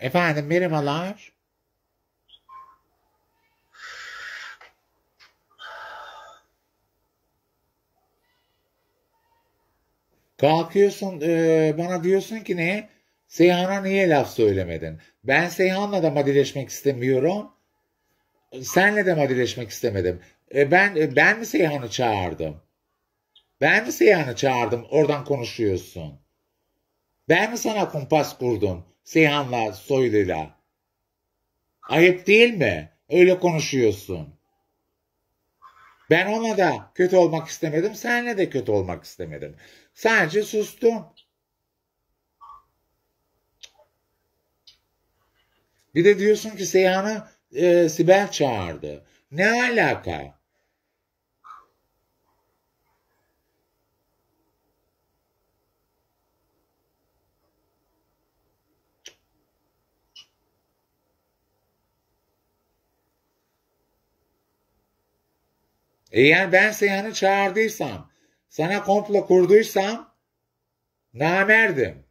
Efendim merhabalar. Kalkıyorsun e, bana diyorsun ki ne? Seyhan'a niye laf söylemedin? Ben Seyhan'la da madileşmek istemiyorum. Senle de madileşmek istemedim. E, ben e, ben mi Seyhan'ı çağırdım? Ben mi Seyhan'ı çağırdım? Oradan konuşuyorsun. Ben mi sana kumpas kurdum? Seyhan'la, Soylu'yla. Ayıp değil mi? Öyle konuşuyorsun. Ben ona da kötü olmak istemedim, senle de kötü olmak istemedim. Sadece sustum. Bir de diyorsun ki Seyhan'ı e, Sibel çağırdı. Ne alaka? E yani ben Seyhan'ı çağırdıysam, sana komplo kurduysam namerdim.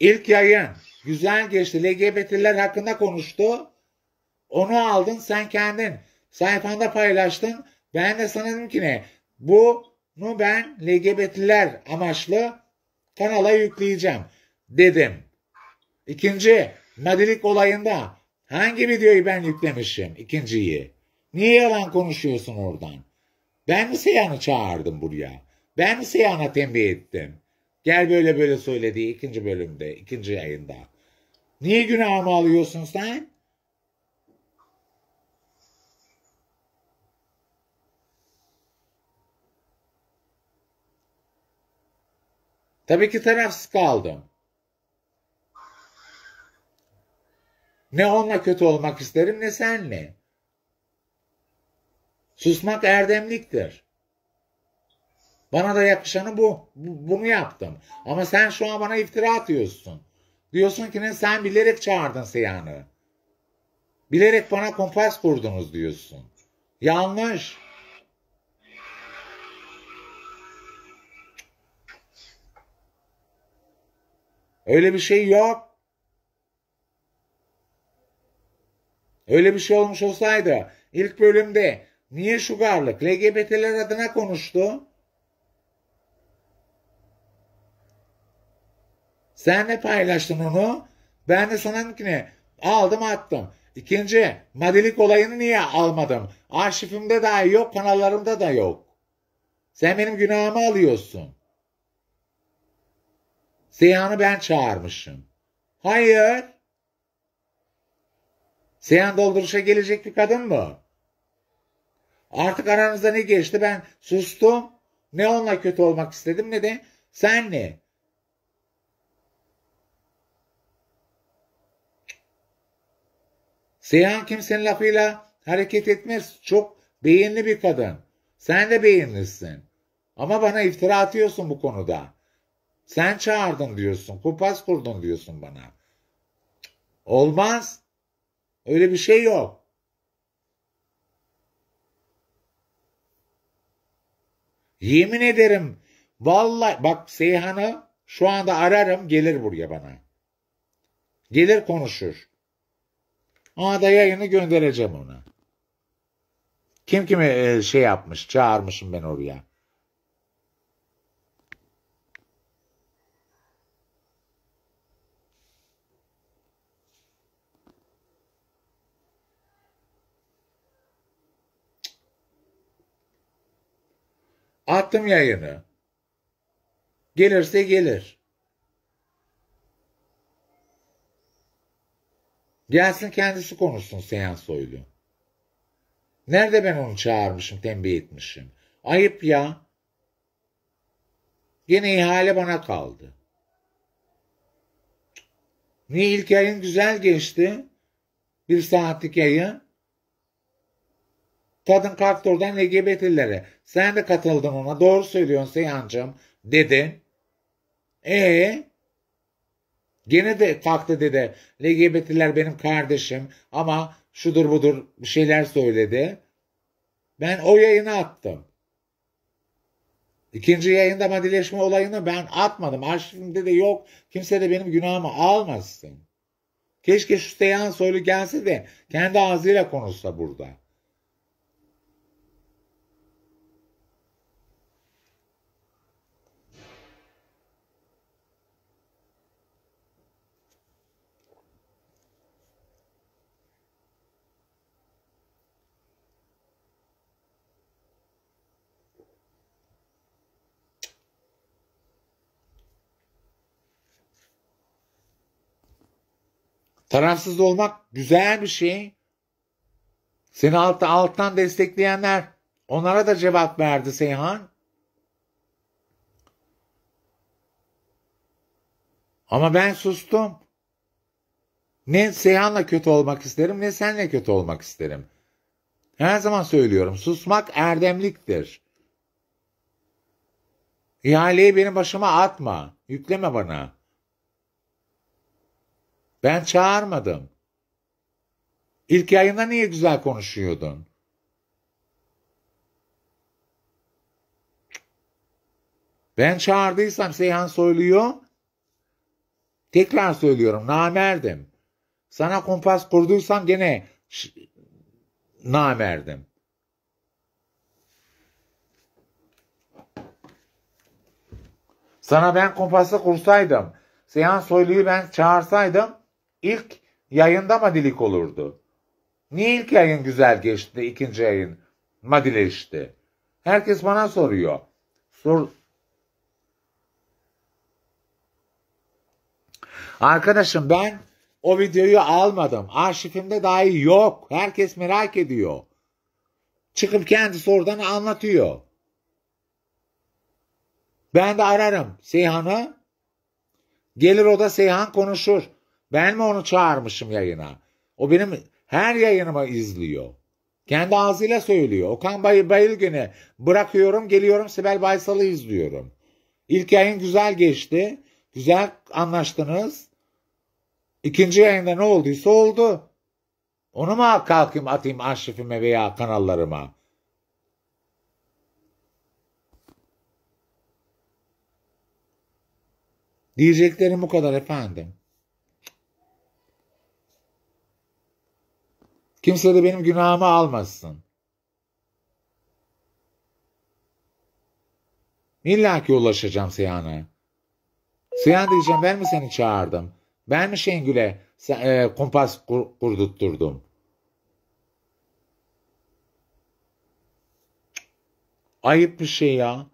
İlk yayın güzel geçti. LGBT'ler hakkında konuştu. Onu aldın sen kendin. Sayfanda paylaştın. Ben de sana dedim ki ne? Bunu ben LGBT'ler amaçlı kanala yükleyeceğim dedim. İkinci, madilik olayında hangi videoyu ben yüklemişim? İkinciyi. Niye yalan konuşuyorsun oradan? Ben mi Seyhan'ı çağırdım buraya? Ben mi Seyhan'a tembih ettim? Gel böyle böyle söyle ikinci bölümde, ikinci yayında. Niye günahımı alıyorsun sen? Tabii ki tarafsız kaldım. Ne onunla kötü olmak isterim ne senle. Susmak erdemliktir. Bana da yakışanı bu. Bunu yaptım. Ama sen şu an bana iftira atıyorsun. Diyorsun ki ne sen bilerek çağırdın Seyhan'ı. Bilerek bana kompas kurdunuz diyorsun. Yanlış. Öyle bir şey yok. Öyle bir şey olmuş olsaydı ilk bölümde Niye şu varlık? LGBT'ler adına konuştu. Sen ne paylaştın onu? Ben de sana ne? aldım attım. İkinci, madilik olayını niye almadım? Arşivimde dahi yok, kanallarımda da yok. Sen benim günahımı alıyorsun. Seyhan'ı ben çağırmışım. Hayır. Seyhan dolduruşa gelecek bir kadın mı? Artık aranızda ne geçti ben sustum. Ne onunla kötü olmak istedim ne de senle. Seyhan kimsenin lafıyla hareket etmez. Çok beyinli bir kadın. Sen de beyinlisin. Ama bana iftira atıyorsun bu konuda. Sen çağırdın diyorsun. Kupas kurdun diyorsun bana. Olmaz. Öyle bir şey yok. Yemin ederim. Vallahi bak Seyhan'ı şu anda ararım gelir buraya bana. Gelir konuşur. Ona da yayını göndereceğim ona. Kim kimi e, şey yapmış çağırmışım ben oraya. Attım yayını. Gelirse gelir. Gelsin kendisi konuşsun Seyhan Soylu. Nerede ben onu çağırmışım, tembih etmişim. Ayıp ya. Yine ihale bana kaldı. Niye ilk yayın güzel geçti? Bir saatlik yayın. Kadın kalktı oradan LGBT'lilere. Sen de katıldın ona. Doğru söylüyorsun Seyhancığım dedi. E gene de kalktı dedi. LGBT'liler benim kardeşim ama şudur budur bir şeyler söyledi. Ben o yayını attım. İkinci yayında madileşme olayını ben atmadım. Arşivimde de yok. Kimse de benim günahımı almasın. Keşke şu Seyhan Soylu gelse de kendi ağzıyla konuşsa burada. Tarafsız olmak güzel bir şey. Seni altta alttan destekleyenler onlara da cevap verdi Seyhan. Ama ben sustum. Ne Seyhan'la kötü olmak isterim ne senle kötü olmak isterim. Her zaman söylüyorum susmak erdemliktir. İhaleyi benim başıma atma. Yükleme bana.'' Ben çağırmadım. İlk yayında niye güzel konuşuyordun? Ben çağırdıysam Seyhan söylüyor. Tekrar söylüyorum namerdim. Sana kumpas kurduysam gene namerdim. Sana ben kumpası kursaydım, Seyhan Soylu'yu ben çağırsaydım, İlk yayında madilik olurdu. Niye ilk yayın güzel geçti, ikinci yayın madileşti? Herkes bana soruyor. Sor, Arkadaşım ben o videoyu almadım. Arşivimde dahi yok. Herkes merak ediyor. Çıkıp kendisi oradan anlatıyor. Ben de ararım Seyhan'ı. Gelir o da Seyhan konuşur. Ben mi onu çağırmışım yayına? O benim her yayınımı izliyor. Kendi ağzıyla söylüyor. Okan Bay Bayılgün'ü bırakıyorum geliyorum Sibel Baysal'ı izliyorum. İlk yayın güzel geçti. Güzel anlaştınız. İkinci yayında ne olduysa oldu. Onu mu kalkayım atayım arşivime veya kanallarıma? Diyeceklerim bu kadar efendim. Kimse de benim günahımı almasın. İlla ki ulaşacağım Seyhan'a. Seyhan diyeceğim ben mi seni çağırdım? Ben mi Şengül'e e, kumpas kur, kurdutturdum? Ayıp bir şey ya.